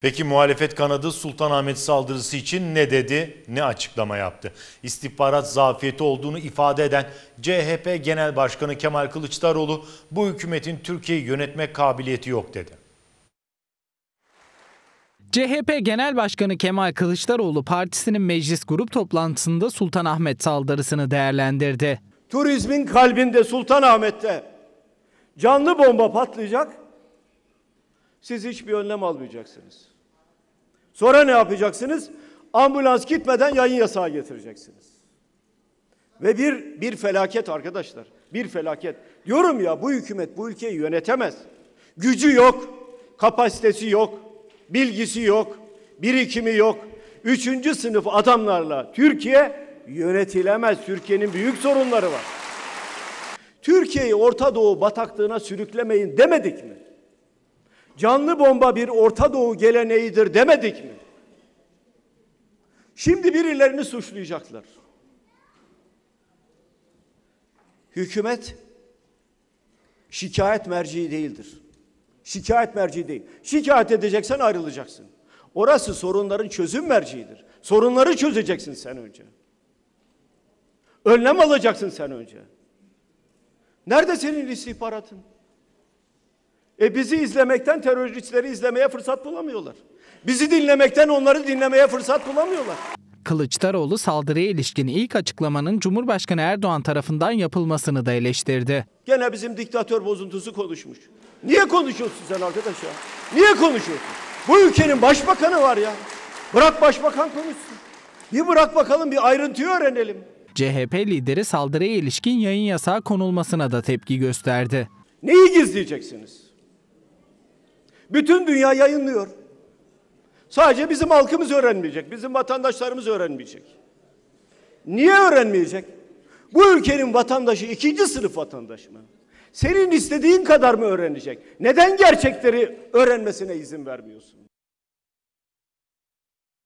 Peki muhalefet kanadı Sultanahmet saldırısı için ne dedi, ne açıklama yaptı? İstihbarat zafiyeti olduğunu ifade eden CHP Genel Başkanı Kemal Kılıçdaroğlu bu hükümetin Türkiye'yi yönetme kabiliyeti yok dedi. CHP Genel Başkanı Kemal Kılıçdaroğlu partisinin meclis grup toplantısında Sultanahmet saldırısını değerlendirdi. Turizmin kalbinde Sultanahmet'te canlı bomba patlayacak siz hiçbir önlem almayacaksınız. Sonra ne yapacaksınız? Ambulans gitmeden yayın yasağı getireceksiniz. Ve bir bir felaket arkadaşlar. Bir felaket. Diyorum ya bu hükümet bu ülkeyi yönetemez. Gücü yok, kapasitesi yok, bilgisi yok, birikimi yok. Üçüncü sınıf adamlarla Türkiye yönetilemez. Türkiye'nin büyük sorunları var. Türkiye'yi Orta Doğu bataklığına sürüklemeyin demedik mi? canlı bomba bir Orta Doğu geleneğidir demedik mi? Şimdi birilerini suçlayacaklar. Hükümet şikayet merci değildir. Şikayet merci değil. Şikayet edeceksen ayrılacaksın. Orası sorunların çözüm merciidir. Sorunları çözeceksin sen önce. Önlem alacaksın sen önce. Nerede senin istihbaratın? E bizi izlemekten teröristleri izlemeye fırsat bulamıyorlar. Bizi dinlemekten onları dinlemeye fırsat bulamıyorlar. Kılıçdaroğlu saldırıya ilişkin ilk açıklamanın Cumhurbaşkanı Erdoğan tarafından yapılmasını da eleştirdi. Gene bizim diktatör bozuntusu konuşmuş. Niye konuşuyorsun sen arkadaş ya? Niye konuşuyorsun? Bu ülkenin başbakanı var ya. Bırak başbakan konuşsun. Bir bırak bakalım bir ayrıntıyı öğrenelim. CHP lideri saldırıya ilişkin yayın yasağı konulmasına da tepki gösterdi. Neyi gizleyeceksiniz? Bütün dünya yayınlıyor. Sadece bizim halkımız öğrenmeyecek, bizim vatandaşlarımız öğrenmeyecek. Niye öğrenmeyecek? Bu ülkenin vatandaşı ikinci sınıf vatandaş mı? Senin istediğin kadar mı öğrenecek? Neden gerçekleri öğrenmesine izin vermiyorsun?